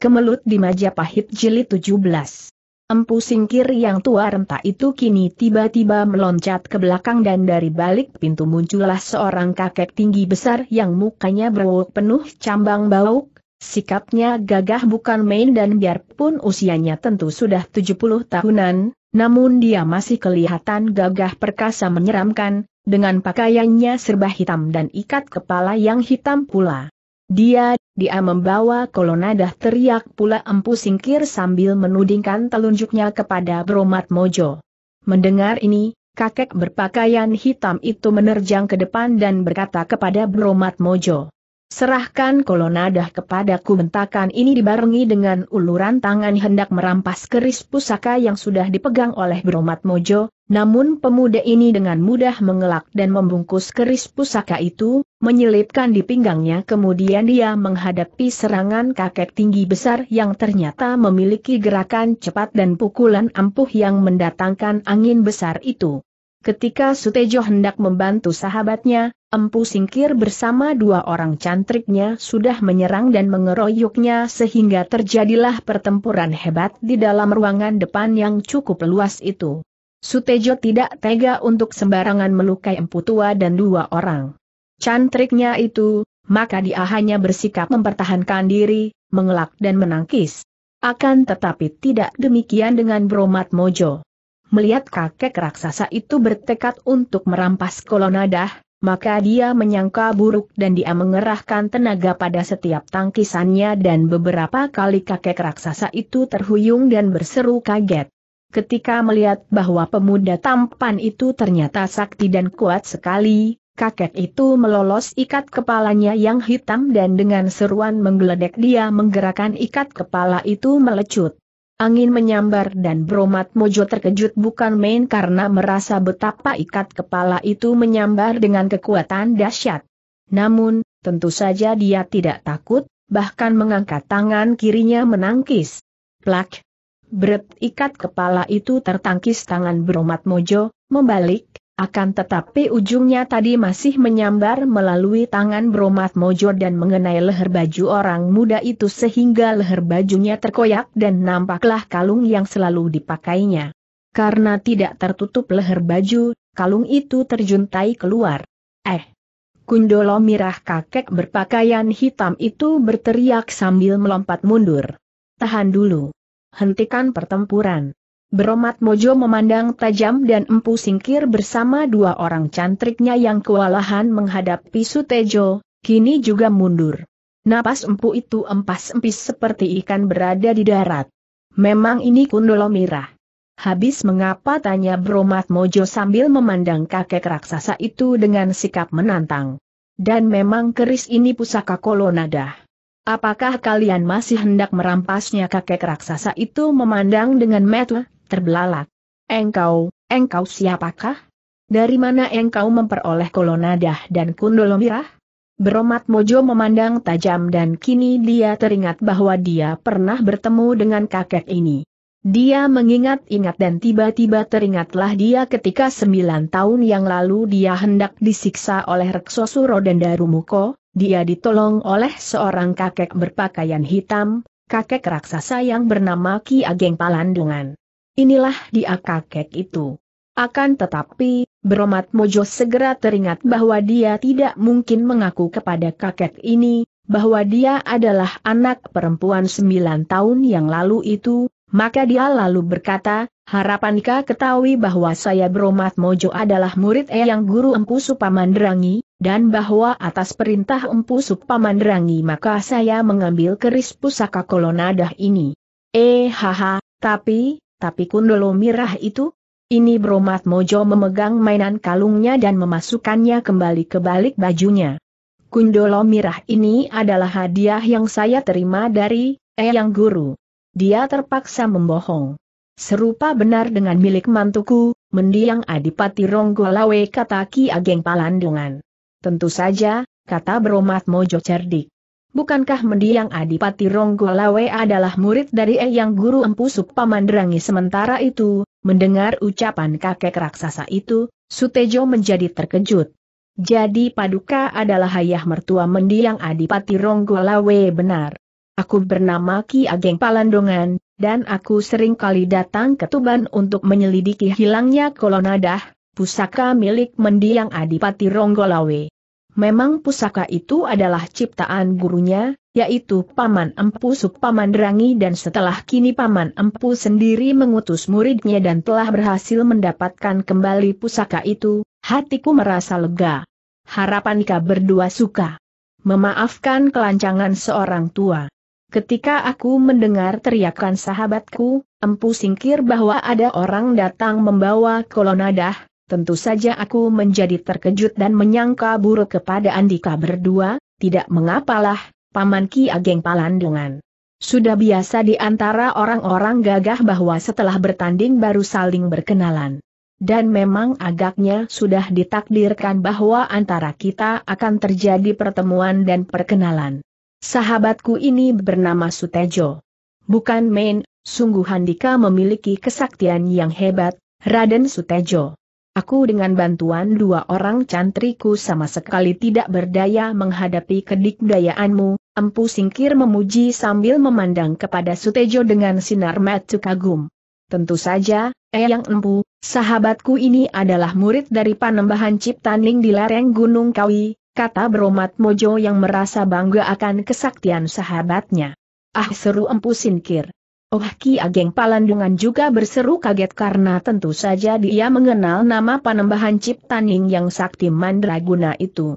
Kemelut di Majapahit Jilid 17 Empu singkir yang tua renta itu kini tiba-tiba meloncat ke belakang dan dari balik pintu muncullah seorang kakek tinggi besar yang mukanya berwuk penuh cambang bauk, sikapnya gagah bukan main dan biarpun usianya tentu sudah 70 tahunan, namun dia masih kelihatan gagah perkasa menyeramkan, dengan pakaiannya serba hitam dan ikat kepala yang hitam pula. Dia, dia membawa kolonadah teriak pula empu singkir sambil menudingkan telunjuknya kepada Bromat Mojo. Mendengar ini, kakek berpakaian hitam itu menerjang ke depan dan berkata kepada Bromat Mojo. Serahkan kolonadah kepadaku bentakan ini dibarengi dengan uluran tangan hendak merampas keris pusaka yang sudah dipegang oleh Bromat Mojo, namun pemuda ini dengan mudah mengelak dan membungkus keris pusaka itu, menyelipkan di pinggangnya kemudian dia menghadapi serangan kakek tinggi besar yang ternyata memiliki gerakan cepat dan pukulan ampuh yang mendatangkan angin besar itu. Ketika Sutejo hendak membantu sahabatnya, Empu Singkir bersama dua orang cantriknya sudah menyerang dan mengeroyoknya sehingga terjadilah pertempuran hebat di dalam ruangan depan yang cukup luas itu. Sutejo tidak tega untuk sembarangan melukai empu tua dan dua orang. Cantriknya itu, maka dia hanya bersikap mempertahankan diri, mengelak dan menangkis. Akan tetapi tidak demikian dengan Bromat Mojo. Melihat kakek raksasa itu bertekad untuk merampas kolonadah, maka dia menyangka buruk dan dia mengerahkan tenaga pada setiap tangkisannya dan beberapa kali kakek raksasa itu terhuyung dan berseru kaget. Ketika melihat bahwa pemuda tampan itu ternyata sakti dan kuat sekali, kakek itu melolos ikat kepalanya yang hitam dan dengan seruan menggeledek dia menggerakkan ikat kepala itu melecut. Angin menyambar dan Bromat Mojo terkejut bukan main karena merasa betapa ikat kepala itu menyambar dengan kekuatan dahsyat. Namun, tentu saja dia tidak takut, bahkan mengangkat tangan kirinya menangkis. Plak! Berat ikat kepala itu tertangkis tangan Bromat Mojo, membalik, akan tetapi ujungnya tadi masih menyambar melalui tangan Bromat Mojo dan mengenai leher baju orang muda itu sehingga leher bajunya terkoyak dan nampaklah kalung yang selalu dipakainya. Karena tidak tertutup leher baju, kalung itu terjuntai keluar. Eh! Kundolo mirah kakek berpakaian hitam itu berteriak sambil melompat mundur. Tahan dulu. Hentikan pertempuran. Beromat Mojo memandang tajam dan empu singkir bersama dua orang cantriknya yang kewalahan menghadapi Sutejo, kini juga mundur. Napas empu itu empas-empis seperti ikan berada di darat. Memang ini kundolo mirah. Habis mengapa tanya Bromat Mojo sambil memandang kakek raksasa itu dengan sikap menantang. Dan memang keris ini pusaka kolonadah. Apakah kalian masih hendak merampasnya kakek raksasa itu memandang dengan metu terbelalak. Engkau, engkau siapakah? Dari mana engkau memperoleh kolonadah dan kundolomirah? Beromat Mojo memandang tajam dan kini dia teringat bahwa dia pernah bertemu dengan kakek ini. Dia mengingat-ingat dan tiba-tiba teringatlah dia ketika sembilan tahun yang lalu dia hendak disiksa oleh Reksosuro dan Darumuko, dia ditolong oleh seorang kakek berpakaian hitam, kakek raksasa yang bernama Ki Ageng Palandungan. Inilah dia kakek itu. Akan tetapi, Bromat Mojo segera teringat bahwa dia tidak mungkin mengaku kepada kakek ini, bahwa dia adalah anak perempuan sembilan tahun yang lalu itu, maka dia lalu berkata, harapankah ketahui bahwa saya Bromat Mojo adalah murid Eyang Guru Empu Supamandrangi, dan bahwa atas perintah Empu Supamandrangi maka saya mengambil keris pusaka kolonadah ini. Eh haha, tapi, tapi kundolo mirah itu? Ini Bromat Mojo memegang mainan kalungnya dan memasukkannya kembali ke balik bajunya. Kundolo mirah ini adalah hadiah yang saya terima dari Eyang Guru. Dia terpaksa membohong. Serupa benar dengan milik mantuku, mendiang Adipati Ronggolawe kata Ki Ageng Palandungan. Tentu saja, kata Bromat Mojo cerdik. Bukankah mendiang Adipati Ronggolawe adalah murid dari Eyang Guru Empu Supamandrangi sementara itu, mendengar ucapan kakek raksasa itu, Sutejo menjadi terkejut. Jadi Paduka adalah ayah mertua mendiang Adipati Ronggolawe benar. Aku bernama Ki Ageng Palandongan, dan aku sering kali datang ke Tuban untuk menyelidiki hilangnya kolonadah, pusaka milik mendiang Adipati Ronggolawe. Memang pusaka itu adalah ciptaan gurunya, yaitu Paman Empu Paman Derangi dan setelah kini Paman Empu sendiri mengutus muridnya dan telah berhasil mendapatkan kembali pusaka itu, hatiku merasa lega. Harapan Ika berdua suka. Memaafkan kelancangan seorang tua. Ketika aku mendengar teriakan sahabatku, Empu singkir bahwa ada orang datang membawa kolonadah, Tentu saja aku menjadi terkejut dan menyangka buruk kepada Andika berdua, tidak mengapalah, Paman Ki Ageng Palandungan. Sudah biasa di antara orang-orang gagah bahwa setelah bertanding baru saling berkenalan. Dan memang agaknya sudah ditakdirkan bahwa antara kita akan terjadi pertemuan dan perkenalan. Sahabatku ini bernama Sutejo. Bukan main, sungguh Andika memiliki kesaktian yang hebat, Raden Sutejo. Aku dengan bantuan dua orang cantriku sama sekali tidak berdaya menghadapi kedikdayaanmu, Empu Singkir memuji sambil memandang kepada Sutejo dengan sinar mata kagum. Tentu saja, Eyang Empu, sahabatku ini adalah murid dari Panembahan Ciptaning di lereng Gunung Kawi, kata Bromat Mojo yang merasa bangga akan kesaktian sahabatnya. Ah seru Empu Singkir. Oh Ki Ageng Palandungan juga berseru kaget karena tentu saja dia mengenal nama panembahan Ciptaning yang sakti mandraguna itu.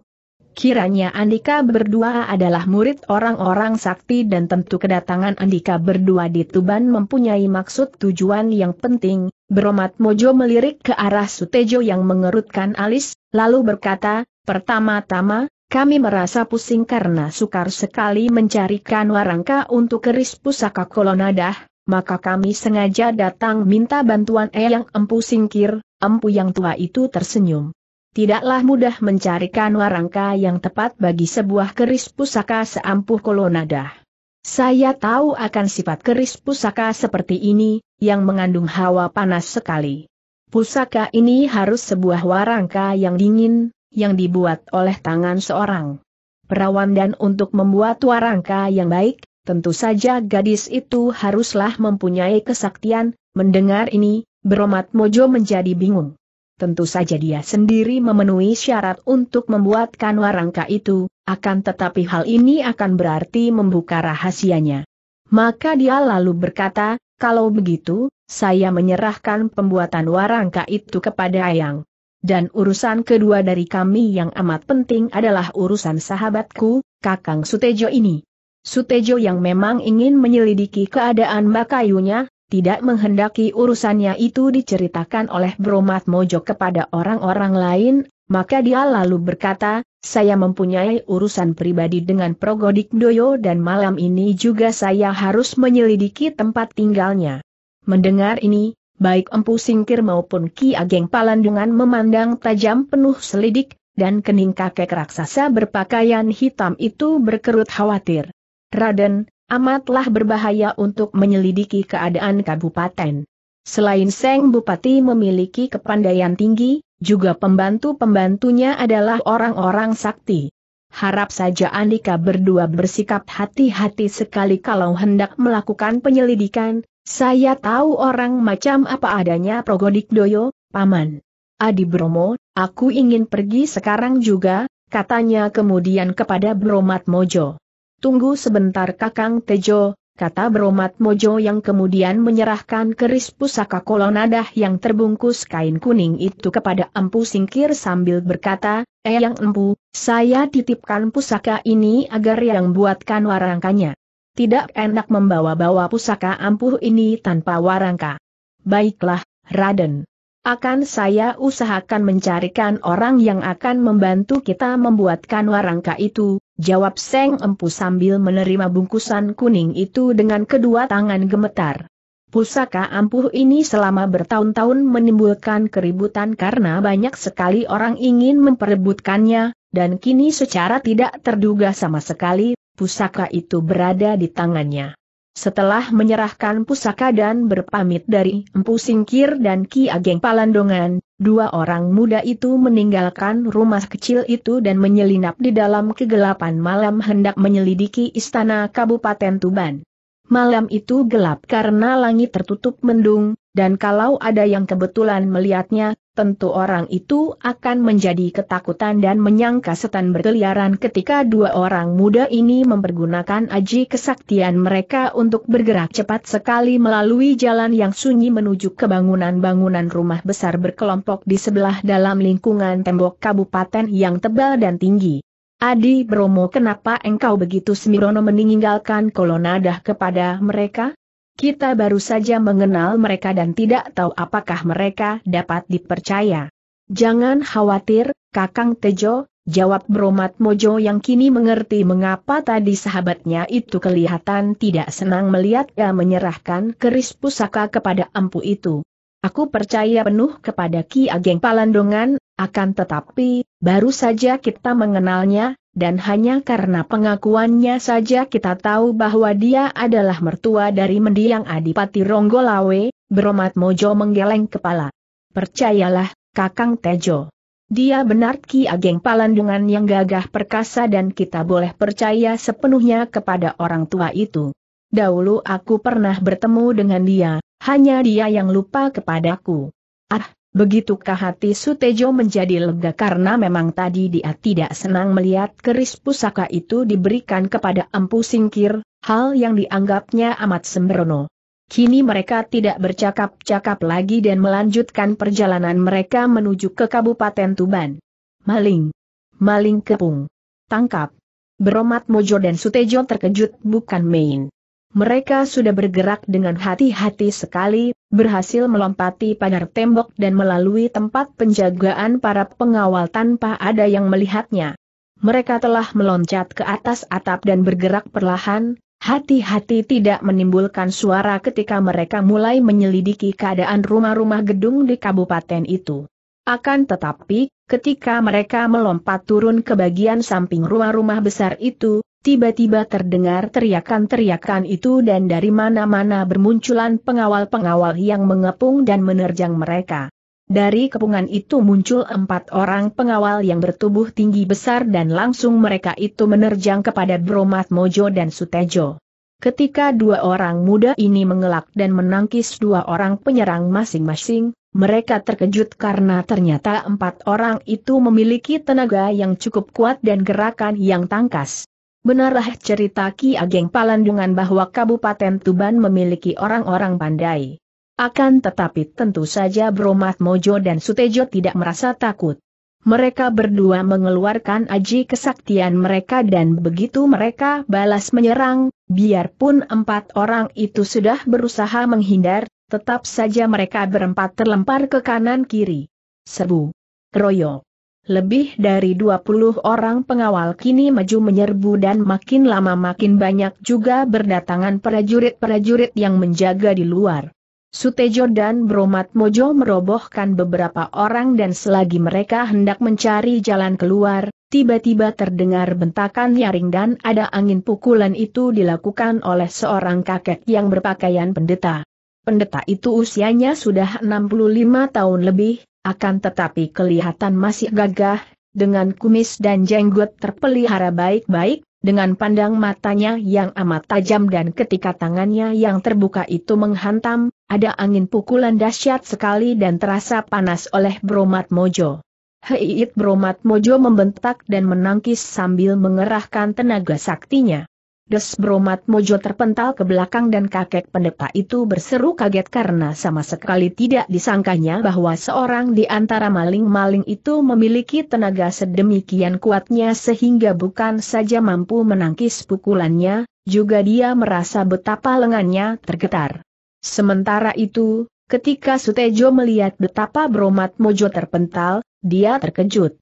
Kiranya Andika berdua adalah murid orang-orang sakti dan tentu kedatangan Andika berdua di Tuban mempunyai maksud tujuan yang penting, Beromat Mojo melirik ke arah Sutejo yang mengerutkan alis, lalu berkata, pertama-tama, kami merasa pusing karena sukar sekali mencarikan warangka untuk keris pusaka kolonadah, maka kami sengaja datang minta bantuan Eyang Empu Singkir, Empu yang tua itu tersenyum. Tidaklah mudah mencarikan warangka yang tepat bagi sebuah keris pusaka seampuh kolonadah. Saya tahu akan sifat keris pusaka seperti ini, yang mengandung hawa panas sekali. Pusaka ini harus sebuah warangka yang dingin, yang dibuat oleh tangan seorang perawan dan untuk membuat warangka yang baik, tentu saja gadis itu haruslah mempunyai kesaktian, mendengar ini, beromat Mojo menjadi bingung. Tentu saja dia sendiri memenuhi syarat untuk membuatkan warangka itu, akan tetapi hal ini akan berarti membuka rahasianya. Maka dia lalu berkata, kalau begitu, saya menyerahkan pembuatan warangka itu kepada Ayang dan urusan kedua dari kami yang amat penting adalah urusan sahabatku, Kakang Sutejo ini. Sutejo yang memang ingin menyelidiki keadaan Bakayunya, tidak menghendaki urusannya itu diceritakan oleh Bromat Mojo kepada orang-orang lain, maka dia lalu berkata, saya mempunyai urusan pribadi dengan Progodik Doyo dan malam ini juga saya harus menyelidiki tempat tinggalnya. Mendengar ini, baik Empu Singkir maupun Ki Ageng Palandungan memandang tajam penuh selidik, dan kening kakek raksasa berpakaian hitam itu berkerut khawatir. Raden, amatlah berbahaya untuk menyelidiki keadaan kabupaten. Selain Seng Bupati memiliki kepandaian tinggi, juga pembantu-pembantunya adalah orang-orang sakti. Harap saja Andika berdua bersikap hati-hati sekali kalau hendak melakukan penyelidikan, saya tahu orang macam apa adanya Progodik Doyo, Paman. Adi Bromo, aku ingin pergi sekarang juga, katanya kemudian kepada Bromat Mojo. Tunggu sebentar Kakang Tejo, kata Bromat Mojo yang kemudian menyerahkan keris pusaka kolonadah yang terbungkus kain kuning itu kepada Empu Singkir sambil berkata, Eh yang Empu, saya titipkan pusaka ini agar yang buatkan warangkanya. Tidak enak membawa-bawa pusaka ampuh ini tanpa warangka. Baiklah, Raden. Akan saya usahakan mencarikan orang yang akan membantu kita membuatkan warangka itu, jawab Seng Empu sambil menerima bungkusan kuning itu dengan kedua tangan gemetar. Pusaka ampuh ini selama bertahun-tahun menimbulkan keributan karena banyak sekali orang ingin memperebutkannya, dan kini secara tidak terduga sama sekali pusaka itu berada di tangannya. Setelah menyerahkan pusaka dan berpamit dari Empu Singkir dan Ki Ageng Palandongan, dua orang muda itu meninggalkan rumah kecil itu dan menyelinap di dalam kegelapan malam hendak menyelidiki istana Kabupaten Tuban. Malam itu gelap karena langit tertutup mendung, dan kalau ada yang kebetulan melihatnya, tentu orang itu akan menjadi ketakutan dan menyangka setan berkeliaran ketika dua orang muda ini mempergunakan aji kesaktian mereka untuk bergerak cepat sekali melalui jalan yang sunyi menuju ke bangunan-bangunan rumah besar berkelompok di sebelah dalam lingkungan tembok kabupaten yang tebal dan tinggi. Adi Bromo kenapa engkau begitu Semirono meninggalkan kolonadah kepada mereka? Kita baru saja mengenal mereka dan tidak tahu apakah mereka dapat dipercaya. Jangan khawatir, Kakang Tejo, jawab Bromat Mojo yang kini mengerti mengapa tadi sahabatnya itu kelihatan tidak senang melihat ia menyerahkan keris pusaka kepada empu itu. Aku percaya penuh kepada Ki Ageng Palandongan, akan tetapi, baru saja kita mengenalnya, dan hanya karena pengakuannya saja kita tahu bahwa dia adalah mertua dari mendiang Adipati Ronggolawe, Beromat Mojo menggeleng kepala. Percayalah, Kakang Tejo. Dia benar Ki Ageng Palandungan yang gagah perkasa dan kita boleh percaya sepenuhnya kepada orang tua itu. Dahulu aku pernah bertemu dengan dia, hanya dia yang lupa kepadaku. Ah, Begitukah hati Sutejo menjadi lega karena memang tadi dia tidak senang melihat keris pusaka itu diberikan kepada Empu Singkir, hal yang dianggapnya amat sembrono. Kini mereka tidak bercakap-cakap lagi dan melanjutkan perjalanan mereka menuju ke Kabupaten Tuban. Maling. Maling kepung. Tangkap. Beromat Mojo dan Sutejo terkejut bukan main. Mereka sudah bergerak dengan hati-hati sekali, berhasil melompati pagar tembok dan melalui tempat penjagaan para pengawal tanpa ada yang melihatnya. Mereka telah meloncat ke atas atap dan bergerak perlahan, hati-hati tidak menimbulkan suara ketika mereka mulai menyelidiki keadaan rumah-rumah gedung di kabupaten itu. Akan tetapi, ketika mereka melompat turun ke bagian samping rumah-rumah besar itu, Tiba-tiba terdengar teriakan-teriakan itu dan dari mana-mana bermunculan pengawal-pengawal yang mengepung dan menerjang mereka. Dari kepungan itu muncul empat orang pengawal yang bertubuh tinggi besar dan langsung mereka itu menerjang kepada Bromat Mojo dan Sutejo. Ketika dua orang muda ini mengelak dan menangkis dua orang penyerang masing-masing, mereka terkejut karena ternyata empat orang itu memiliki tenaga yang cukup kuat dan gerakan yang tangkas. Benarlah cerita Ki Ageng Palandungan bahwa Kabupaten Tuban memiliki orang-orang pandai. Akan tetapi tentu saja Bromat Mojo dan Sutejo tidak merasa takut. Mereka berdua mengeluarkan aji kesaktian mereka dan begitu mereka balas menyerang, biarpun empat orang itu sudah berusaha menghindar, tetap saja mereka berempat terlempar ke kanan kiri. Sebu. Keroyok. Lebih dari 20 orang pengawal kini maju menyerbu dan makin lama makin banyak juga berdatangan prajurit-prajurit yang menjaga di luar. Sutejo dan Bromat Mojo merobohkan beberapa orang dan selagi mereka hendak mencari jalan keluar, tiba-tiba terdengar bentakan nyaring dan ada angin pukulan itu dilakukan oleh seorang kakek yang berpakaian pendeta. Pendeta itu usianya sudah 65 tahun lebih, akan tetapi kelihatan masih gagah, dengan kumis dan jenggot terpelihara baik-baik, dengan pandang matanya yang amat tajam dan ketika tangannya yang terbuka itu menghantam, ada angin pukulan dahsyat sekali dan terasa panas oleh Bromat Mojo. Heiit Bromat Mojo membentak dan menangkis sambil mengerahkan tenaga saktinya. Des Bromat Mojo terpental ke belakang dan kakek pendeta itu berseru kaget karena sama sekali tidak disangkanya bahwa seorang di antara maling-maling itu memiliki tenaga sedemikian kuatnya sehingga bukan saja mampu menangkis pukulannya, juga dia merasa betapa lengannya tergetar. Sementara itu, ketika Sutejo melihat betapa Bromat Mojo terpental, dia terkejut.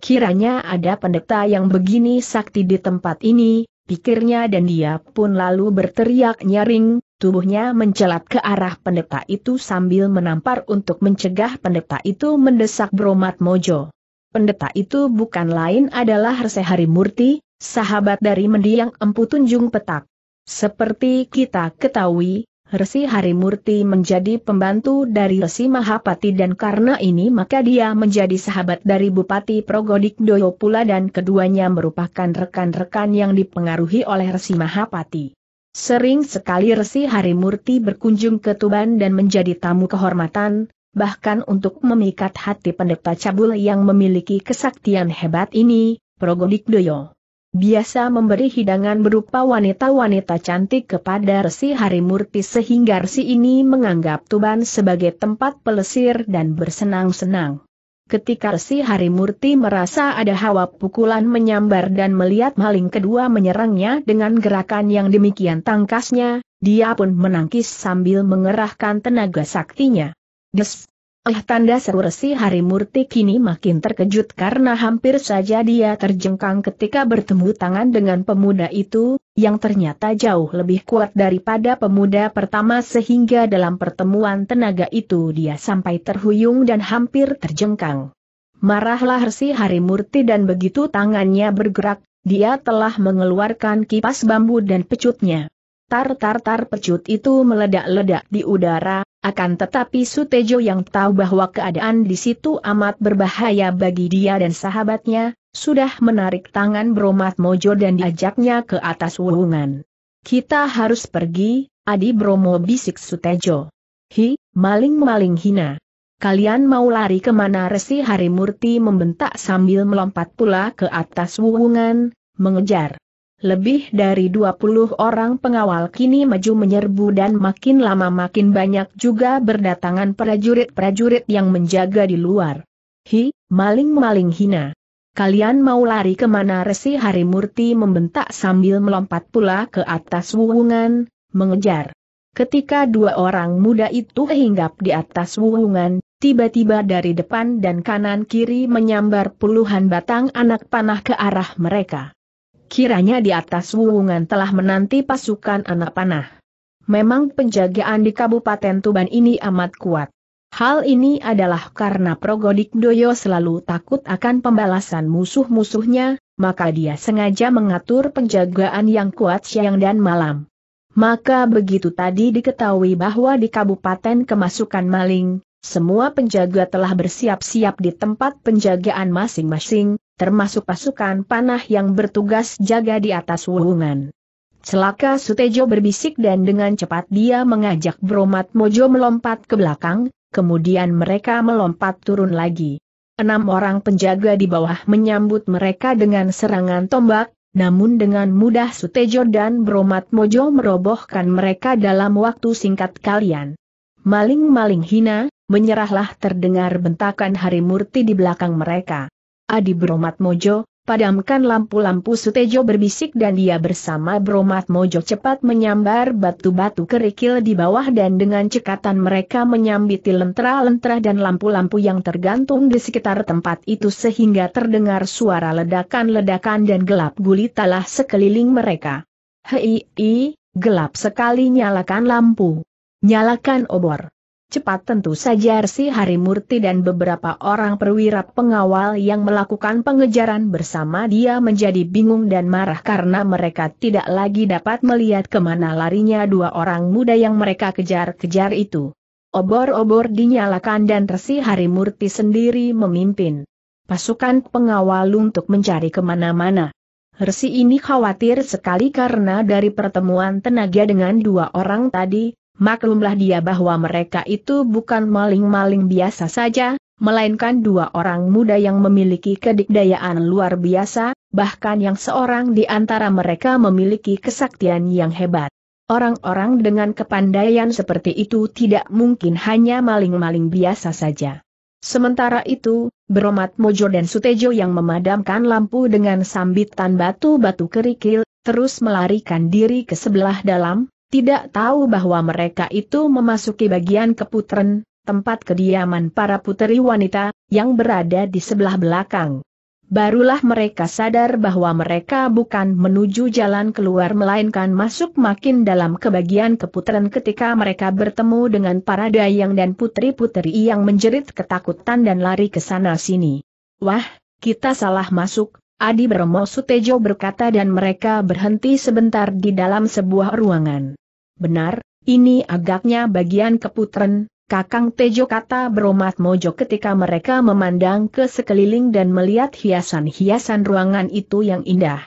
Kiranya ada pendeta yang begini sakti di tempat ini, pikirnya dan dia pun lalu berteriak nyaring, tubuhnya mencelat ke arah pendeta itu sambil menampar untuk mencegah pendeta itu mendesak Bromat Mojo. Pendeta itu bukan lain adalah Harsehari Murti, sahabat dari mendiang Empu Tunjung Petak. Seperti kita ketahui, Resi Harimurti menjadi pembantu dari Resi Mahapati dan karena ini maka dia menjadi sahabat dari Bupati Progodik Doyo pula dan keduanya merupakan rekan-rekan yang dipengaruhi oleh Resi Mahapati. Sering sekali Resi Harimurti berkunjung ke Tuban dan menjadi tamu kehormatan, bahkan untuk memikat hati pendeta cabul yang memiliki kesaktian hebat ini, Progodik Doyo biasa memberi hidangan berupa wanita-wanita cantik kepada Resi Harimurti sehingga Resi ini menganggap Tuban sebagai tempat pelesir dan bersenang-senang. Ketika Resi Harimurti merasa ada hawa pukulan menyambar dan melihat maling kedua menyerangnya dengan gerakan yang demikian tangkasnya, dia pun menangkis sambil mengerahkan tenaga saktinya. Des! Eh tanda seru resi hari murti kini makin terkejut karena hampir saja dia terjengkang ketika bertemu tangan dengan pemuda itu, yang ternyata jauh lebih kuat daripada pemuda pertama sehingga dalam pertemuan tenaga itu dia sampai terhuyung dan hampir terjengkang. Marahlah Resi Hari Murti dan begitu tangannya bergerak, dia telah mengeluarkan kipas bambu dan pecutnya. Tar-tar-tar pecut itu meledak-ledak di udara, akan tetapi Sutejo yang tahu bahwa keadaan di situ amat berbahaya bagi dia dan sahabatnya, sudah menarik tangan Bromat Mojo dan diajaknya ke atas wuhungan. Kita harus pergi, Adi Bromo bisik Sutejo. Hi, maling-maling hina. Kalian mau lari kemana Resi Harimurti membentak sambil melompat pula ke atas wuhungan, mengejar lebih dari 20 orang pengawal kini maju menyerbu dan makin lama makin banyak juga berdatangan prajurit-prajurit yang menjaga di luar. Hi, maling-maling hina. Kalian mau lari kemana Resi Hari Murti membentak sambil melompat pula ke atas wuhungan, mengejar. Ketika dua orang muda itu hinggap di atas wuhungan, tiba-tiba dari depan dan kanan kiri menyambar puluhan batang anak panah ke arah mereka. Kiranya di atas wuungan telah menanti pasukan anak panah. Memang penjagaan di Kabupaten Tuban ini amat kuat. Hal ini adalah karena Progodik Doyo selalu takut akan pembalasan musuh-musuhnya, maka dia sengaja mengatur penjagaan yang kuat siang dan malam. Maka begitu tadi diketahui bahwa di Kabupaten Kemasukan Maling, semua penjaga telah bersiap-siap di tempat penjagaan masing-masing, termasuk pasukan panah yang bertugas jaga di atas wuhungan. Celaka Sutejo berbisik dan dengan cepat dia mengajak Bromat Mojo melompat ke belakang, kemudian mereka melompat turun lagi. Enam orang penjaga di bawah menyambut mereka dengan serangan tombak, namun dengan mudah Sutejo dan Bromat Mojo merobohkan mereka dalam waktu singkat kalian. Maling-maling hina, menyerahlah terdengar bentakan Hari Murti di belakang mereka. Adi Bromat Mojo, padamkan lampu-lampu Sutejo berbisik dan dia bersama Bromat Mojo cepat menyambar batu-batu kerikil di bawah dan dengan cekatan mereka menyambiti lentera-lentera dan lampu-lampu yang tergantung di sekitar tempat itu sehingga terdengar suara ledakan-ledakan dan gelap gulitalah sekeliling mereka. Hei, gelap sekali nyalakan lampu. Nyalakan obor. Cepat tentu saja Resi Harimurti dan beberapa orang perwira pengawal yang melakukan pengejaran bersama dia menjadi bingung dan marah karena mereka tidak lagi dapat melihat kemana larinya dua orang muda yang mereka kejar-kejar itu. Obor-obor dinyalakan dan Resi Harimurti sendiri memimpin pasukan pengawal untuk mencari kemana-mana. Resi ini khawatir sekali karena dari pertemuan tenaga dengan dua orang tadi, maklumlah dia bahwa mereka itu bukan maling-maling biasa saja, melainkan dua orang muda yang memiliki kedikdayaan luar biasa, bahkan yang seorang di antara mereka memiliki kesaktian yang hebat. Orang-orang dengan kepandaian seperti itu tidak mungkin hanya maling-maling biasa saja. Sementara itu, Bromat Mojo dan Sutejo yang memadamkan lampu dengan sambitan batu-batu kerikil, terus melarikan diri ke sebelah dalam, tidak tahu bahwa mereka itu memasuki bagian keputren, tempat kediaman para puteri wanita, yang berada di sebelah belakang. Barulah mereka sadar bahwa mereka bukan menuju jalan keluar melainkan masuk makin dalam kebagian keputren. ketika mereka bertemu dengan para dayang dan putri putri yang menjerit ketakutan dan lari ke sana sini. Wah, kita salah masuk, Adi Bromo Sutejo berkata dan mereka berhenti sebentar di dalam sebuah ruangan. Benar, ini agaknya bagian keputren, Kakang Tejo kata Bromat Mojo ketika mereka memandang ke sekeliling dan melihat hiasan-hiasan ruangan itu yang indah.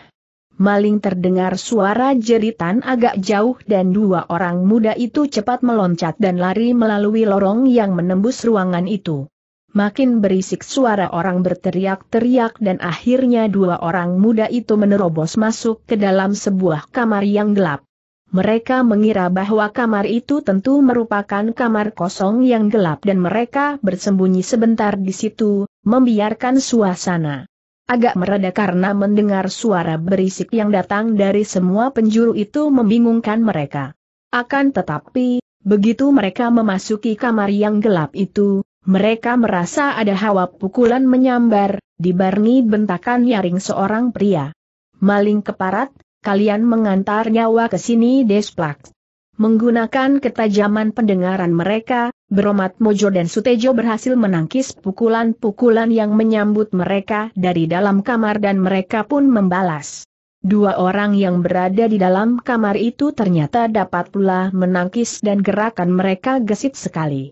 Maling terdengar suara jeritan agak jauh dan dua orang muda itu cepat meloncat dan lari melalui lorong yang menembus ruangan itu makin berisik suara orang berteriak-teriak dan akhirnya dua orang muda itu menerobos masuk ke dalam sebuah kamar yang gelap. Mereka mengira bahwa kamar itu tentu merupakan kamar kosong yang gelap dan mereka bersembunyi sebentar di situ, membiarkan suasana agak mereda karena mendengar suara berisik yang datang dari semua penjuru itu membingungkan mereka. Akan tetapi, begitu mereka memasuki kamar yang gelap itu, mereka merasa ada hawa pukulan menyambar, dibarengi bentakan nyaring seorang pria. Maling keparat, kalian mengantar nyawa ke sini desplak. Menggunakan ketajaman pendengaran mereka, Bromat Mojo dan Sutejo berhasil menangkis pukulan-pukulan yang menyambut mereka dari dalam kamar dan mereka pun membalas. Dua orang yang berada di dalam kamar itu ternyata dapat pula menangkis dan gerakan mereka gesit sekali.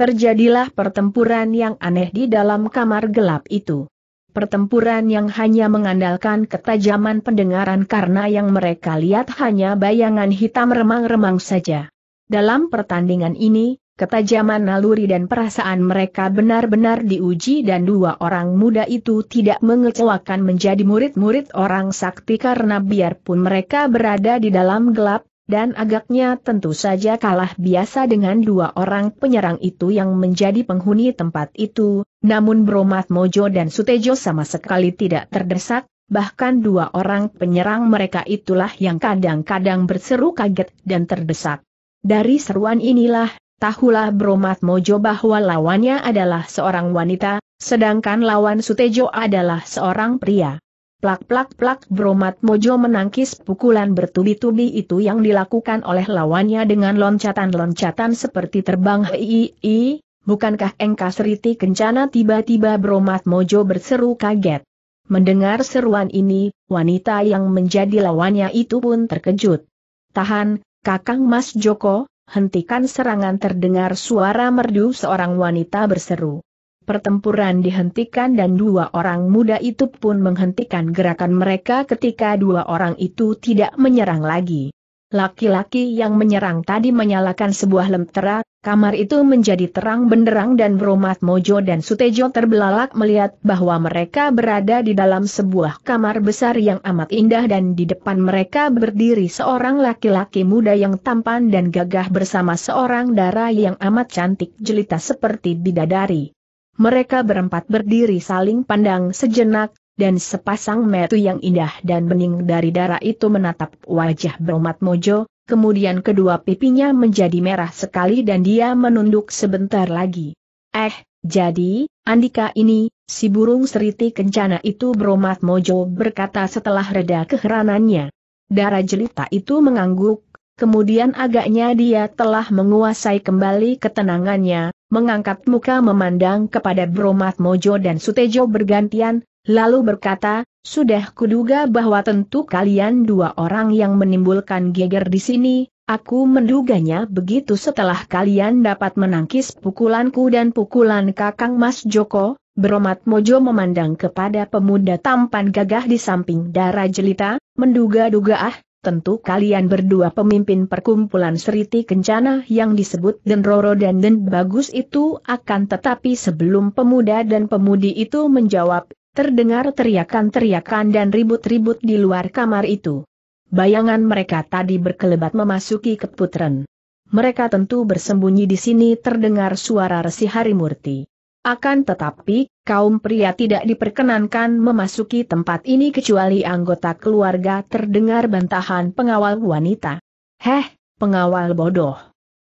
Terjadilah pertempuran yang aneh di dalam kamar gelap itu. Pertempuran yang hanya mengandalkan ketajaman pendengaran karena yang mereka lihat hanya bayangan hitam remang-remang saja. Dalam pertandingan ini, ketajaman naluri dan perasaan mereka benar-benar diuji dan dua orang muda itu tidak mengecewakan menjadi murid-murid orang sakti karena biarpun mereka berada di dalam gelap, dan agaknya tentu saja kalah biasa dengan dua orang penyerang itu yang menjadi penghuni tempat itu, namun Bromat Mojo dan Sutejo sama sekali tidak terdesak, bahkan dua orang penyerang mereka itulah yang kadang-kadang berseru kaget dan terdesak. Dari seruan inilah, tahulah Bromat Mojo bahwa lawannya adalah seorang wanita, sedangkan lawan Sutejo adalah seorang pria. Plak-plak-plak Bromat Mojo menangkis pukulan bertubi-tubi itu yang dilakukan oleh lawannya dengan loncatan-loncatan seperti terbang hii, bukankah engkau seriti kencana tiba-tiba Bromat Mojo berseru kaget. Mendengar seruan ini, wanita yang menjadi lawannya itu pun terkejut. Tahan, Kakang Mas Joko, hentikan serangan terdengar suara merdu seorang wanita berseru pertempuran dihentikan dan dua orang muda itu pun menghentikan gerakan mereka ketika dua orang itu tidak menyerang lagi. Laki-laki yang menyerang tadi menyalakan sebuah lentera, kamar itu menjadi terang benderang dan Bromat Mojo dan Sutejo terbelalak melihat bahwa mereka berada di dalam sebuah kamar besar yang amat indah dan di depan mereka berdiri seorang laki-laki muda yang tampan dan gagah bersama seorang darah yang amat cantik jelita seperti bidadari. Mereka berempat berdiri saling pandang sejenak, dan sepasang metu yang indah dan bening dari darah itu menatap wajah Bromat Mojo, kemudian kedua pipinya menjadi merah sekali dan dia menunduk sebentar lagi. Eh, jadi, Andika ini, si burung seriti kencana itu Bromat Mojo berkata setelah reda keheranannya. Darah jelita itu mengangguk, kemudian agaknya dia telah menguasai kembali ketenangannya, mengangkat muka memandang kepada Bromat Mojo dan Sutejo bergantian, lalu berkata, sudah kuduga bahwa tentu kalian dua orang yang menimbulkan geger di sini, aku menduganya begitu setelah kalian dapat menangkis pukulanku dan pukulan kakang Mas Joko, Bromat Mojo memandang kepada pemuda tampan gagah di samping darah jelita, menduga-duga ah, tentu kalian berdua pemimpin perkumpulan Seriti Kencana yang disebut Denroro dan Den Bagus itu akan tetapi sebelum pemuda dan pemudi itu menjawab, terdengar teriakan-teriakan dan ribut-ribut di luar kamar itu. Bayangan mereka tadi berkelebat memasuki keputren. Mereka tentu bersembunyi di sini terdengar suara Resi Harimurti. Akan tetapi, kaum pria tidak diperkenankan memasuki tempat ini kecuali anggota keluarga terdengar bantahan pengawal wanita. Heh, pengawal bodoh.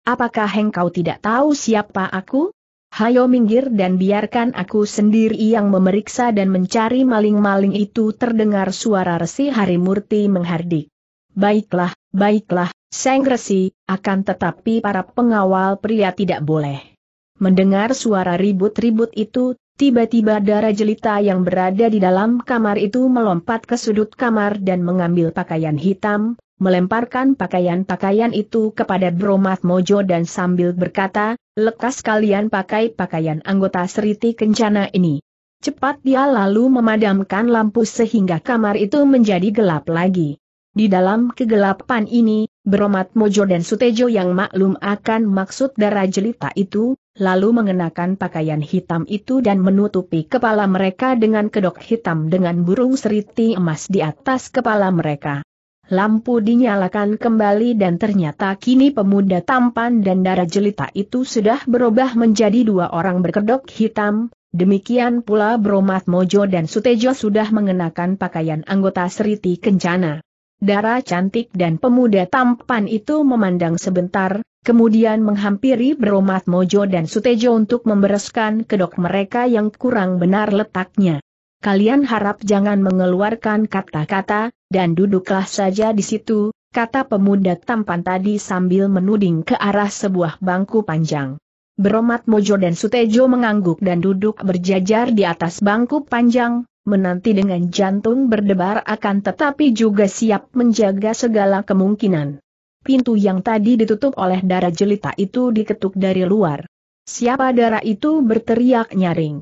Apakah engkau tidak tahu siapa aku? Hayo minggir dan biarkan aku sendiri yang memeriksa dan mencari maling-maling itu terdengar suara resi Hari Murti menghardik. Baiklah, baiklah, Seng Resi, akan tetapi para pengawal pria tidak boleh. Mendengar suara ribut-ribut itu, tiba-tiba darah jelita yang berada di dalam kamar itu melompat ke sudut kamar dan mengambil pakaian hitam, melemparkan pakaian-pakaian itu kepada Bromat Mojo dan sambil berkata, lekas kalian pakai pakaian anggota Seriti Kencana ini. Cepat dia lalu memadamkan lampu sehingga kamar itu menjadi gelap lagi. Di dalam kegelapan ini, Beromat Mojo dan Sutejo yang maklum akan maksud darah jelita itu, lalu mengenakan pakaian hitam itu dan menutupi kepala mereka dengan kedok hitam dengan burung seriti emas di atas kepala mereka. Lampu dinyalakan kembali dan ternyata kini pemuda tampan dan darah jelita itu sudah berubah menjadi dua orang berkedok hitam, demikian pula Bromat Mojo dan Sutejo sudah mengenakan pakaian anggota seriti kencana. Darah cantik dan pemuda tampan itu memandang sebentar, kemudian menghampiri Bromat Mojo dan Sutejo untuk membereskan kedok mereka yang kurang benar letaknya. Kalian harap jangan mengeluarkan kata-kata, dan duduklah saja di situ, kata pemuda tampan tadi sambil menuding ke arah sebuah bangku panjang. Bromat Mojo dan Sutejo mengangguk dan duduk berjajar di atas bangku panjang, menanti dengan jantung berdebar akan tetapi juga siap menjaga segala kemungkinan. Pintu yang tadi ditutup oleh darah jelita itu diketuk dari luar. Siapa darah itu berteriak nyaring.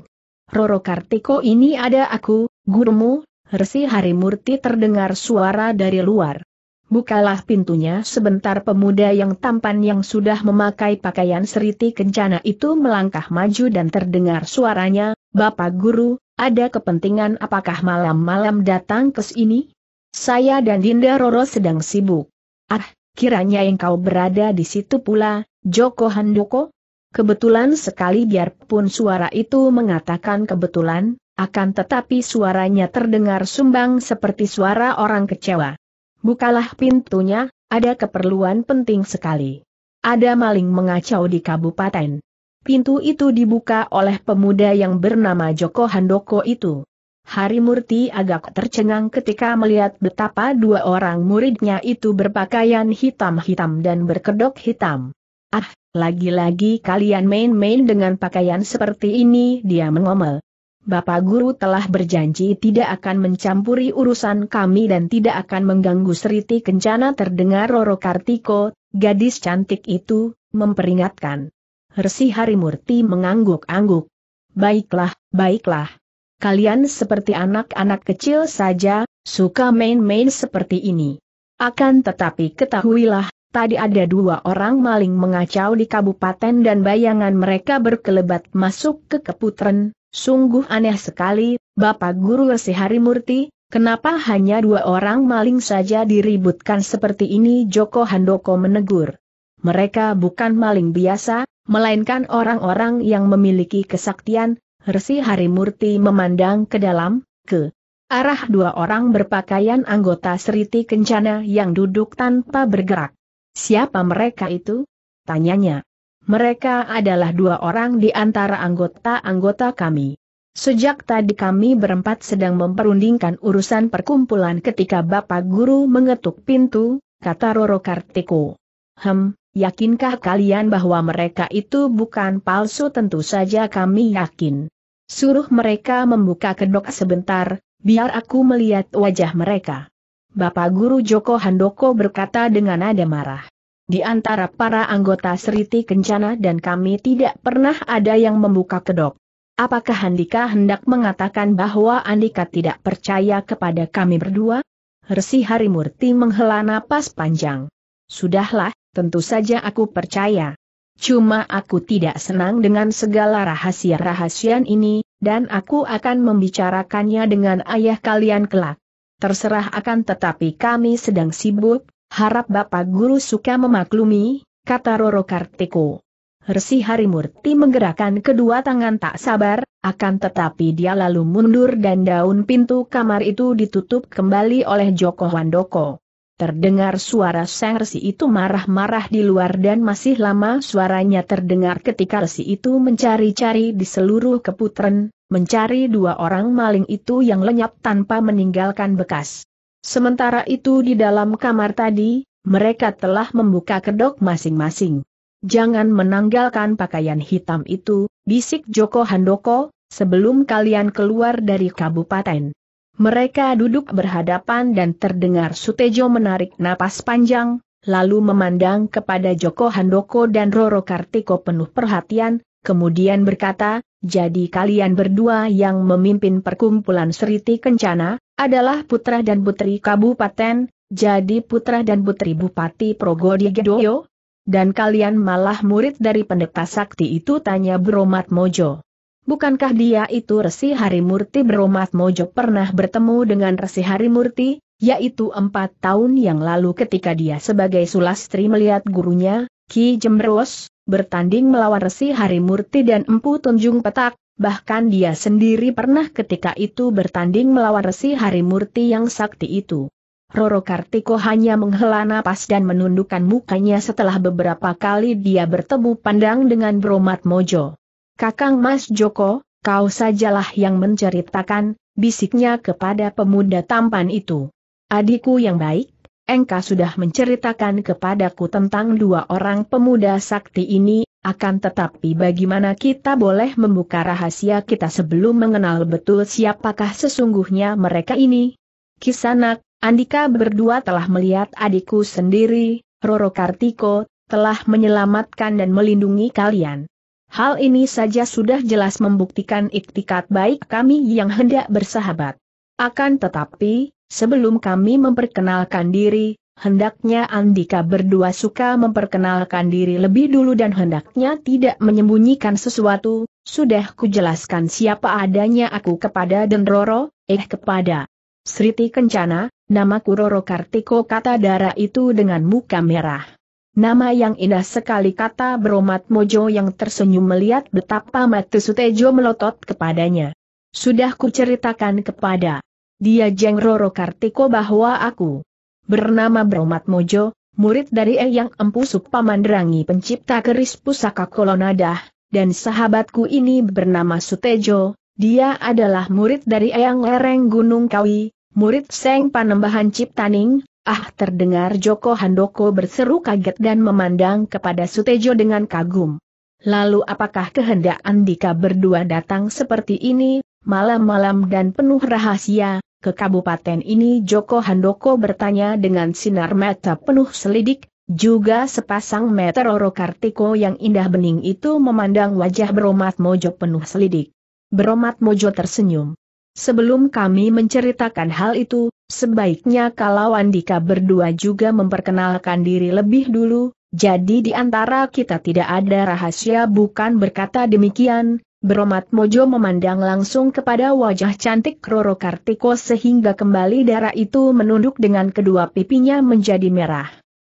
Roro Kartiko ini ada aku, gurumu, Resi Harimurti terdengar suara dari luar. Bukalah pintunya sebentar pemuda yang tampan yang sudah memakai pakaian seriti kencana itu melangkah maju dan terdengar suaranya, Bapak Guru, ada kepentingan apakah malam-malam datang ke sini? Saya dan Dinda Roro sedang sibuk. Ah, kiranya engkau berada di situ pula, Joko Handoko? Kebetulan sekali biarpun suara itu mengatakan kebetulan, akan tetapi suaranya terdengar sumbang seperti suara orang kecewa. Bukalah pintunya, ada keperluan penting sekali. Ada maling mengacau di kabupaten. Pintu itu dibuka oleh pemuda yang bernama Joko Handoko itu. Hari Murti agak tercengang ketika melihat betapa dua orang muridnya itu berpakaian hitam-hitam dan berkedok hitam. Ah, lagi-lagi kalian main-main dengan pakaian seperti ini dia mengomel. Bapak Guru telah berjanji tidak akan mencampuri urusan kami dan tidak akan mengganggu Seriti Kencana terdengar Roro Kartiko, gadis cantik itu, memperingatkan. Resi Harimurti mengangguk-angguk. Baiklah, baiklah. Kalian seperti anak-anak kecil saja, suka main-main seperti ini. Akan tetapi ketahuilah, tadi ada dua orang maling mengacau di kabupaten dan bayangan mereka berkelebat masuk ke keputren. Sungguh aneh sekali, Bapak Guru Resi Harimurti, kenapa hanya dua orang maling saja diributkan seperti ini Joko Handoko menegur. Mereka bukan maling biasa, melainkan orang-orang yang memiliki kesaktian, Resi Harimurti memandang ke dalam, ke arah dua orang berpakaian anggota Seriti Kencana yang duduk tanpa bergerak. Siapa mereka itu? Tanyanya. Mereka adalah dua orang di antara anggota-anggota kami. Sejak tadi kami berempat sedang memperundingkan urusan perkumpulan ketika Bapak Guru mengetuk pintu, kata Roro Kartiko. Hem, Yakinkah kalian bahwa mereka itu bukan palsu? Tentu saja kami yakin. Suruh mereka membuka kedok sebentar, biar aku melihat wajah mereka. Bapak Guru Joko Handoko berkata dengan nada marah. Di antara para anggota Seriti Kencana dan kami tidak pernah ada yang membuka kedok. Apakah Handika hendak mengatakan bahwa Andika tidak percaya kepada kami berdua? Resi Harimurti menghela napas panjang. Sudahlah, tentu saja aku percaya. Cuma aku tidak senang dengan segala rahasia-rahasian ini, dan aku akan membicarakannya dengan ayah kalian kelak. Terserah akan tetapi kami sedang sibuk, harap Bapak Guru suka memaklumi, kata Roro Kartiko. Resi Harimurti menggerakkan kedua tangan tak sabar, akan tetapi dia lalu mundur dan daun pintu kamar itu ditutup kembali oleh Joko Wandoko. Terdengar suara sang resi itu marah-marah di luar dan masih lama suaranya terdengar ketika resi itu mencari-cari di seluruh keputren, mencari dua orang maling itu yang lenyap tanpa meninggalkan bekas. Sementara itu di dalam kamar tadi, mereka telah membuka kedok masing-masing. Jangan menanggalkan pakaian hitam itu, bisik Joko Handoko, sebelum kalian keluar dari kabupaten. Mereka duduk berhadapan dan terdengar Sutejo menarik napas panjang, lalu memandang kepada Joko Handoko dan Roro Kartiko penuh perhatian, kemudian berkata, jadi kalian berdua yang memimpin perkumpulan Seriti Kencana, adalah putra dan putri kabupaten, jadi putra dan putri Bupati Progodi Gedoyo? Dan kalian malah murid dari pendeta sakti itu tanya Bromat Mojo. Bukankah dia itu Resi Harimurti Bromat Mojo pernah bertemu dengan Resi Harimurti, yaitu empat tahun yang lalu ketika dia sebagai sulastri melihat gurunya, Ki Jembrus bertanding melawan Resi Harimurti dan Empu Tunjung Petak, bahkan dia sendiri pernah ketika itu bertanding melawan Resi Harimurti yang sakti itu. Roro Kartiko hanya menghela napas dan menundukkan mukanya setelah beberapa kali dia bertemu pandang dengan Bromat Mojo. Kakang Mas Joko, kau sajalah yang menceritakan, bisiknya kepada pemuda tampan itu. Adikku yang baik, engkau sudah menceritakan kepadaku tentang dua orang pemuda sakti ini, akan tetapi bagaimana kita boleh membuka rahasia kita sebelum mengenal betul siapakah sesungguhnya mereka ini? Kisanak, Andika berdua telah melihat adikku sendiri, Roro Kartiko, telah menyelamatkan dan melindungi kalian. Hal ini saja sudah jelas membuktikan iktikat baik kami yang hendak bersahabat. Akan tetapi, sebelum kami memperkenalkan diri, hendaknya Andika berdua suka memperkenalkan diri lebih dulu dan hendaknya tidak menyembunyikan sesuatu, sudah kujelaskan siapa adanya aku kepada Dendroro, eh kepada Sriti Kencana, Nama Kuroro Kartiko kata darah itu dengan muka merah. Nama yang indah sekali kata Bromat Mojo yang tersenyum melihat betapa mati Sutejo melotot kepadanya. Sudah kuceritakan kepada dia Jeng Roro Kartiko bahwa aku bernama Bromat Mojo, murid dari Eyang Empu Supamandrangi pencipta keris pusaka Kolonadah, dan sahabatku ini bernama Sutejo, dia adalah murid dari Eyang Lereng Gunung Kawi, murid Seng Panembahan Ciptaning, Ah terdengar Joko Handoko berseru kaget dan memandang kepada Sutejo dengan kagum. Lalu apakah kehendak Andika berdua datang seperti ini, malam-malam dan penuh rahasia, ke kabupaten ini Joko Handoko bertanya dengan sinar mata penuh selidik, juga sepasang Oro Kartiko yang indah bening itu memandang wajah Beromat Mojo penuh selidik. Beromat Mojo tersenyum. Sebelum kami menceritakan hal itu, sebaiknya kalau Andika berdua juga memperkenalkan diri lebih dulu, jadi di antara kita tidak ada rahasia bukan berkata demikian, Beromat Mojo memandang langsung kepada wajah cantik Roro Kartiko sehingga kembali darah itu menunduk dengan kedua pipinya menjadi merah.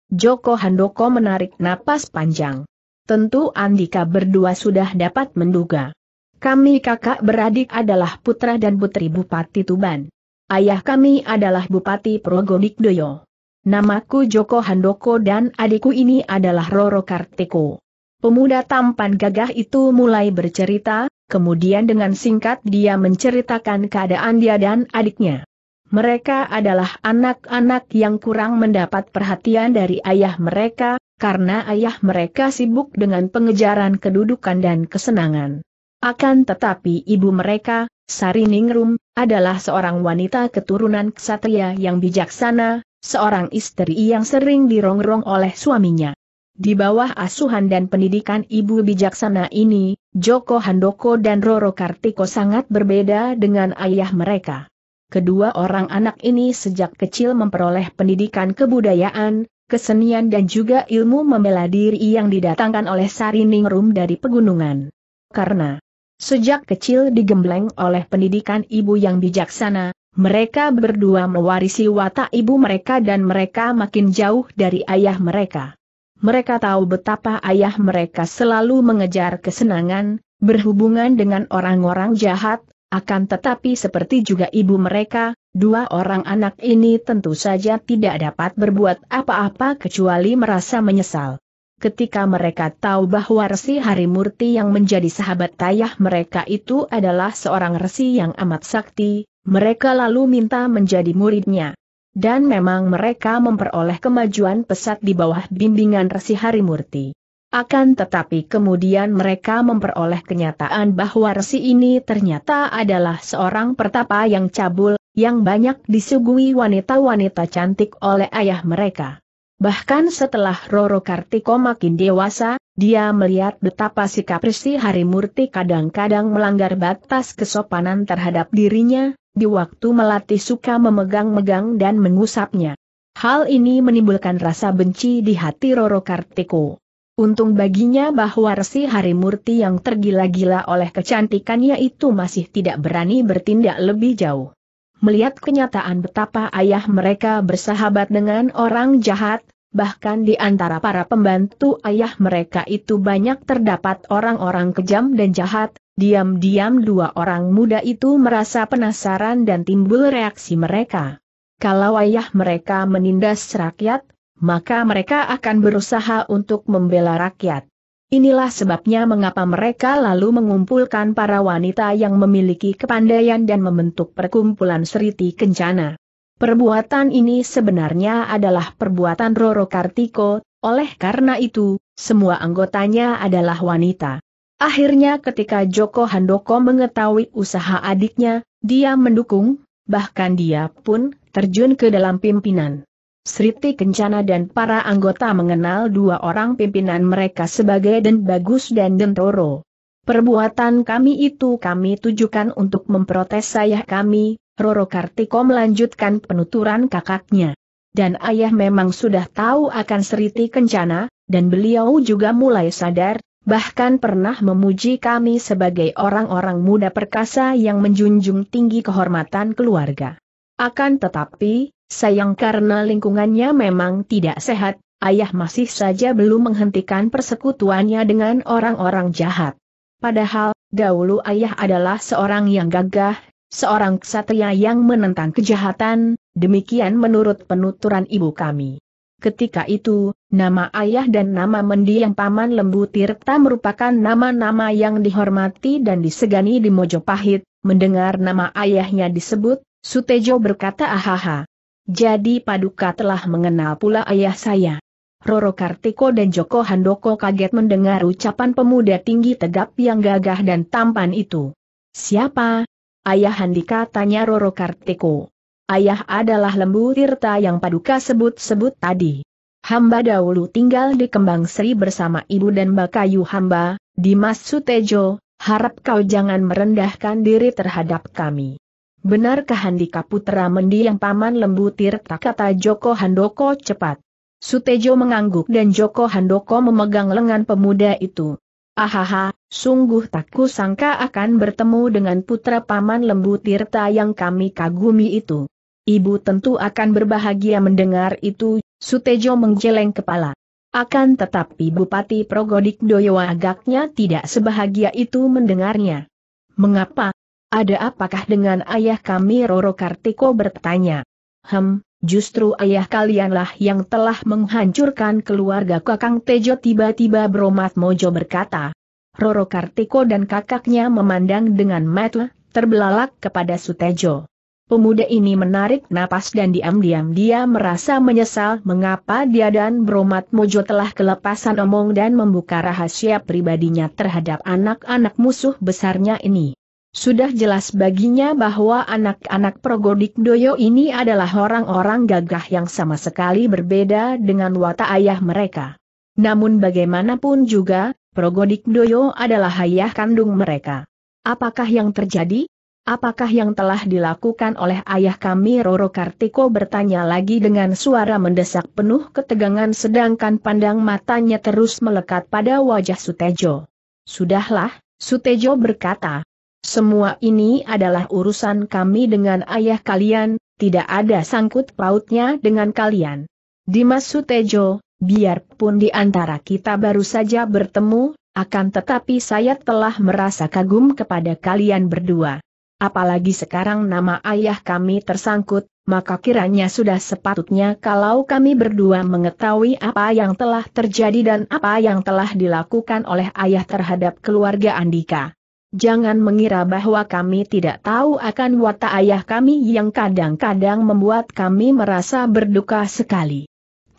Joko Handoko menarik napas panjang. Tentu Andika berdua sudah dapat menduga. Kami kakak beradik adalah putra dan putri Bupati Tuban. Ayah kami adalah Bupati Progonikdoyo. Namaku Joko Handoko dan adikku ini adalah Roro Kartiko. Pemuda tampan gagah itu mulai bercerita, kemudian dengan singkat dia menceritakan keadaan dia dan adiknya. Mereka adalah anak-anak yang kurang mendapat perhatian dari ayah mereka, karena ayah mereka sibuk dengan pengejaran kedudukan dan kesenangan. Akan tetapi ibu mereka, Sari Ningrum, adalah seorang wanita keturunan ksatria yang bijaksana, seorang istri yang sering dirongrong oleh suaminya. Di bawah asuhan dan pendidikan ibu bijaksana ini, Joko Handoko dan Roro Kartiko sangat berbeda dengan ayah mereka. Kedua orang anak ini sejak kecil memperoleh pendidikan kebudayaan, kesenian dan juga ilmu membela diri yang didatangkan oleh Sariningrum dari pegunungan. Karena Sejak kecil digembleng oleh pendidikan ibu yang bijaksana, mereka berdua mewarisi watak ibu mereka dan mereka makin jauh dari ayah mereka. Mereka tahu betapa ayah mereka selalu mengejar kesenangan, berhubungan dengan orang-orang jahat, akan tetapi seperti juga ibu mereka, dua orang anak ini tentu saja tidak dapat berbuat apa-apa kecuali merasa menyesal ketika mereka tahu bahwa Resi Harimurti yang menjadi sahabat ayah mereka itu adalah seorang resi yang amat sakti, mereka lalu minta menjadi muridnya. Dan memang mereka memperoleh kemajuan pesat di bawah bimbingan Resi Harimurti. Akan tetapi kemudian mereka memperoleh kenyataan bahwa Resi ini ternyata adalah seorang pertapa yang cabul, yang banyak disuguhi wanita-wanita cantik oleh ayah mereka. Bahkan setelah Roro Kartiko makin dewasa, dia melihat betapa sikap Resi Harimurti kadang-kadang melanggar batas kesopanan terhadap dirinya, di waktu melatih suka memegang-megang dan mengusapnya. Hal ini menimbulkan rasa benci di hati Roro Kartiko. Untung baginya bahwa Resi Harimurti yang tergila-gila oleh kecantikannya itu masih tidak berani bertindak lebih jauh. Melihat kenyataan betapa ayah mereka bersahabat dengan orang jahat, bahkan di antara para pembantu ayah mereka itu banyak terdapat orang-orang kejam dan jahat, diam-diam dua orang muda itu merasa penasaran dan timbul reaksi mereka. Kalau ayah mereka menindas rakyat, maka mereka akan berusaha untuk membela rakyat. Inilah sebabnya mengapa mereka lalu mengumpulkan para wanita yang memiliki kepandaian dan membentuk perkumpulan seriti kencana. Perbuatan ini sebenarnya adalah perbuatan Roro Kartiko, oleh karena itu, semua anggotanya adalah wanita. Akhirnya ketika Joko Handoko mengetahui usaha adiknya, dia mendukung, bahkan dia pun terjun ke dalam pimpinan. Sriti Kencana dan para anggota mengenal dua orang pimpinan mereka sebagai Den Bagus dan Den Toro. Perbuatan kami itu kami tujukan untuk memprotes saya kami, Roro Kartiko melanjutkan penuturan kakaknya. Dan ayah memang sudah tahu akan Seriti Kencana, dan beliau juga mulai sadar, bahkan pernah memuji kami sebagai orang-orang muda perkasa yang menjunjung tinggi kehormatan keluarga. Akan tetapi, sayang karena lingkungannya memang tidak sehat, ayah masih saja belum menghentikan persekutuannya dengan orang-orang jahat. Padahal, dahulu ayah adalah seorang yang gagah, seorang ksatria yang menentang kejahatan, demikian menurut penuturan ibu kami. Ketika itu, nama ayah dan nama mendiang paman Lembu Tirta merupakan nama-nama yang dihormati dan disegani di Mojopahit, mendengar nama ayahnya disebut, Sutejo berkata ahaha. Jadi Paduka telah mengenal pula ayah saya. Roro Kartiko dan Joko Handoko kaget mendengar ucapan pemuda tinggi tegap yang gagah dan tampan itu. Siapa, Ayah Handika tanya Roro Kartiko. Ayah adalah lembu Tirta yang paduka sebut-sebut tadi. Hamba dahulu tinggal di Kembang Sri bersama ibu dan Bakayu hamba, Dimas Sutejo, harap kau jangan merendahkan diri terhadap kami. Benarkah Handika Putra mendiang paman lembu Tirta kata Joko Handoko cepat. Sutejo mengangguk dan Joko Handoko memegang lengan pemuda itu. Ahaha, Sungguh tak kusangka akan bertemu dengan putra paman lembu Tirta yang kami kagumi itu. Ibu tentu akan berbahagia mendengar itu, Sutejo menggeleng kepala. Akan tetapi Bupati Progodik Doyo agaknya tidak sebahagia itu mendengarnya. Mengapa? Ada apakah dengan ayah kami Roro Kartiko bertanya? Hem, justru ayah kalianlah yang telah menghancurkan keluarga Kakang Tejo tiba-tiba Bromat Mojo berkata. Roro Kartiko dan kakaknya memandang dengan mata terbelalak kepada Sutejo. Pemuda ini menarik napas dan diam-diam dia merasa menyesal mengapa dia dan Bromat Mojo telah kelepasan omong dan membuka rahasia pribadinya terhadap anak-anak musuh besarnya ini. Sudah jelas baginya bahwa anak-anak Progodik Doyo ini adalah orang-orang gagah yang sama sekali berbeda dengan watak ayah mereka. Namun bagaimanapun juga, Progodik Doyo adalah ayah kandung mereka. Apakah yang terjadi? Apakah yang telah dilakukan oleh ayah kami Roro Kartiko bertanya lagi dengan suara mendesak penuh ketegangan sedangkan pandang matanya terus melekat pada wajah Sutejo. Sudahlah, Sutejo berkata. Semua ini adalah urusan kami dengan ayah kalian, tidak ada sangkut pautnya dengan kalian. Dimas Sutejo, Biarpun di antara kita baru saja bertemu, akan tetapi saya telah merasa kagum kepada kalian berdua. Apalagi sekarang nama ayah kami tersangkut, maka kiranya sudah sepatutnya kalau kami berdua mengetahui apa yang telah terjadi dan apa yang telah dilakukan oleh ayah terhadap keluarga Andika. Jangan mengira bahwa kami tidak tahu akan watak ayah kami yang kadang-kadang membuat kami merasa berduka sekali.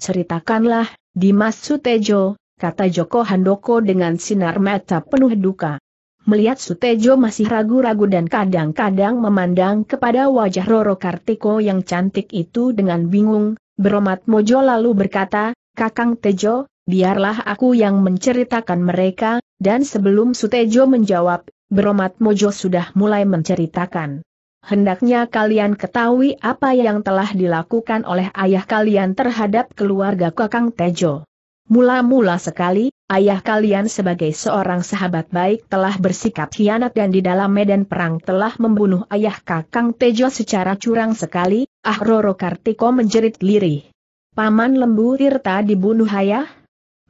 Ceritakanlah, Dimas Sutejo, kata Joko Handoko dengan sinar mata penuh duka. Melihat Sutejo masih ragu-ragu dan kadang-kadang memandang kepada wajah Roro Kartiko yang cantik itu dengan bingung, Beromat Mojo lalu berkata, Kakang Tejo, biarlah aku yang menceritakan mereka, dan sebelum Sutejo menjawab, Beromat Mojo sudah mulai menceritakan. Hendaknya kalian ketahui apa yang telah dilakukan oleh ayah kalian terhadap keluarga Kakang Tejo. Mula-mula sekali, ayah kalian sebagai seorang sahabat baik telah bersikap hianat dan di dalam medan perang telah membunuh ayah Kakang Tejo secara curang sekali, ah Roro Kartiko menjerit lirih. Paman Lembu Tirta dibunuh ayah?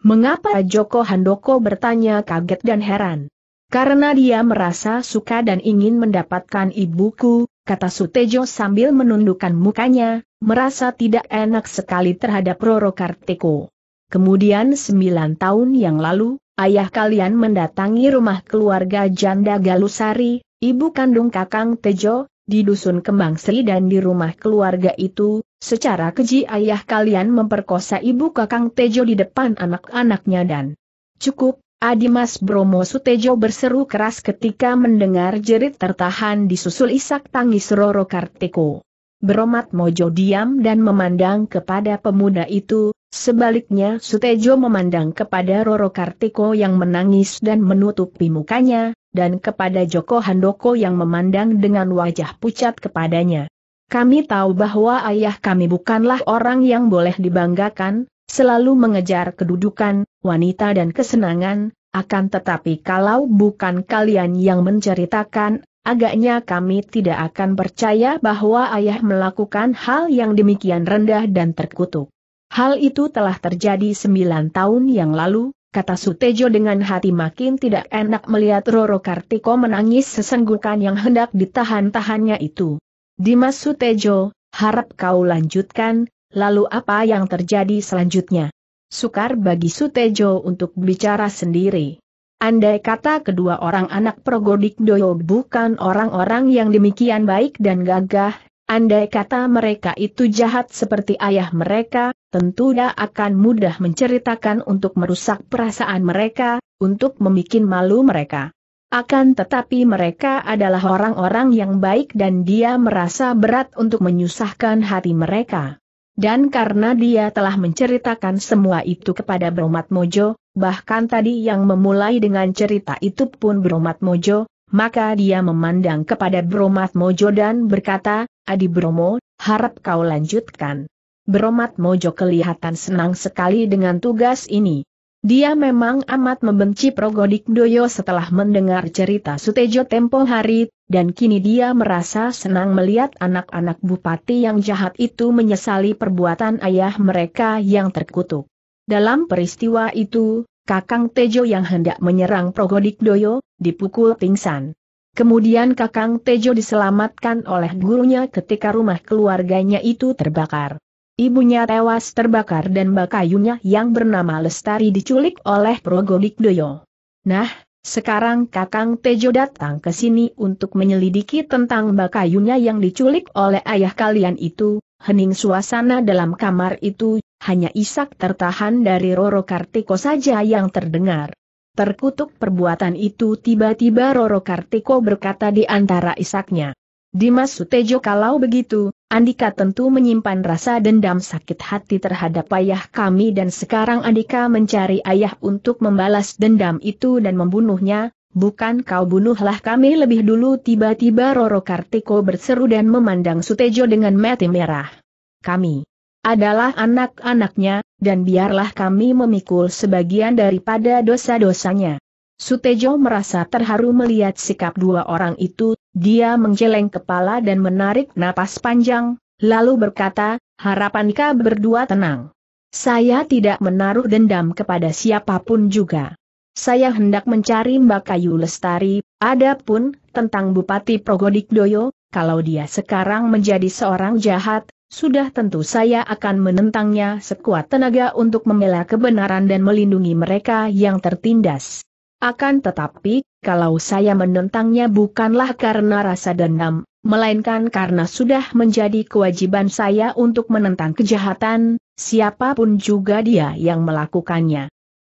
Mengapa Joko Handoko bertanya kaget dan heran? Karena dia merasa suka dan ingin mendapatkan ibuku, kata Sutejo sambil menundukkan mukanya, merasa tidak enak sekali terhadap Roro Karteko. Kemudian sembilan tahun yang lalu, ayah kalian mendatangi rumah keluarga Janda Galusari, ibu kandung Kakang Tejo, di dusun Kembang Sri dan di rumah keluarga itu, secara keji ayah kalian memperkosa ibu Kakang Tejo di depan anak-anaknya dan... Cukup, Adimas Bromo Sutejo berseru keras ketika mendengar jerit tertahan disusul isak tangis Roro Kartiko. Bromat Mojo diam dan memandang kepada pemuda itu, sebaliknya Sutejo memandang kepada Roro Kartiko yang menangis dan menutupi mukanya, dan kepada Joko Handoko yang memandang dengan wajah pucat kepadanya. Kami tahu bahwa ayah kami bukanlah orang yang boleh dibanggakan, Selalu mengejar kedudukan, wanita dan kesenangan, akan tetapi kalau bukan kalian yang menceritakan, agaknya kami tidak akan percaya bahwa ayah melakukan hal yang demikian rendah dan terkutuk. Hal itu telah terjadi sembilan tahun yang lalu, kata Sutejo dengan hati makin tidak enak melihat Roro Kartiko menangis sesenggukan yang hendak ditahan-tahannya itu. Dimas Sutejo, harap kau lanjutkan, Lalu apa yang terjadi selanjutnya? Sukar bagi Sutejo untuk bicara sendiri. Andai kata kedua orang anak Progodik Doyo bukan orang-orang yang demikian baik dan gagah, andai kata mereka itu jahat seperti ayah mereka, tentu dia akan mudah menceritakan untuk merusak perasaan mereka, untuk membuat malu mereka. Akan tetapi mereka adalah orang-orang yang baik dan dia merasa berat untuk menyusahkan hati mereka. Dan karena dia telah menceritakan semua itu kepada Bromat Mojo, bahkan tadi yang memulai dengan cerita itu pun Bromat Mojo, maka dia memandang kepada Bromat Mojo dan berkata, Adi Bromo, harap kau lanjutkan. Bromat Mojo kelihatan senang sekali dengan tugas ini. Dia memang amat membenci Progodik Doyo setelah mendengar cerita Sutejo tempo hari, dan kini dia merasa senang melihat anak-anak bupati yang jahat itu menyesali perbuatan ayah mereka yang terkutuk. Dalam peristiwa itu, Kakang Tejo yang hendak menyerang Progodik Doyo, dipukul pingsan. Kemudian Kakang Tejo diselamatkan oleh gurunya ketika rumah keluarganya itu terbakar. Ibunya tewas terbakar dan bakayunya yang bernama Lestari diculik oleh Progodik Doyo. Nah, sekarang Kakang Tejo datang ke sini untuk menyelidiki tentang bakayunya yang diculik oleh ayah kalian itu, hening suasana dalam kamar itu, hanya isak tertahan dari Roro Kartiko saja yang terdengar. Terkutuk perbuatan itu tiba-tiba Roro Kartiko berkata di antara isaknya. Dimas Sutejo kalau begitu, Andika tentu menyimpan rasa dendam sakit hati terhadap ayah kami dan sekarang Andika mencari ayah untuk membalas dendam itu dan membunuhnya, bukan kau bunuhlah kami lebih dulu tiba-tiba Roro Kartiko berseru dan memandang Sutejo dengan mati merah. Kami adalah anak-anaknya, dan biarlah kami memikul sebagian daripada dosa-dosanya. Sutejo merasa terharu melihat sikap dua orang itu, dia menggeleng kepala dan menarik napas panjang, lalu berkata, harapankah berdua tenang. Saya tidak menaruh dendam kepada siapapun juga. Saya hendak mencari Mbak Kayu Lestari, adapun, tentang Bupati Progodik Doyo, kalau dia sekarang menjadi seorang jahat, sudah tentu saya akan menentangnya sekuat tenaga untuk membela kebenaran dan melindungi mereka yang tertindas. Akan tetapi, kalau saya menentangnya bukanlah karena rasa dendam, melainkan karena sudah menjadi kewajiban saya untuk menentang kejahatan, siapapun juga dia yang melakukannya.